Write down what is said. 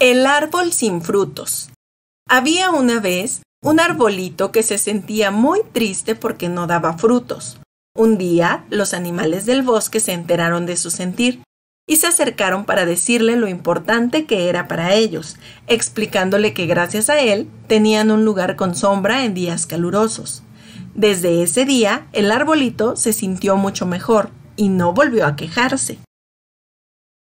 El árbol sin frutos. Había una vez un arbolito que se sentía muy triste porque no daba frutos. Un día los animales del bosque se enteraron de su sentir y se acercaron para decirle lo importante que era para ellos, explicándole que gracias a él tenían un lugar con sombra en días calurosos. Desde ese día el arbolito se sintió mucho mejor y no volvió a quejarse.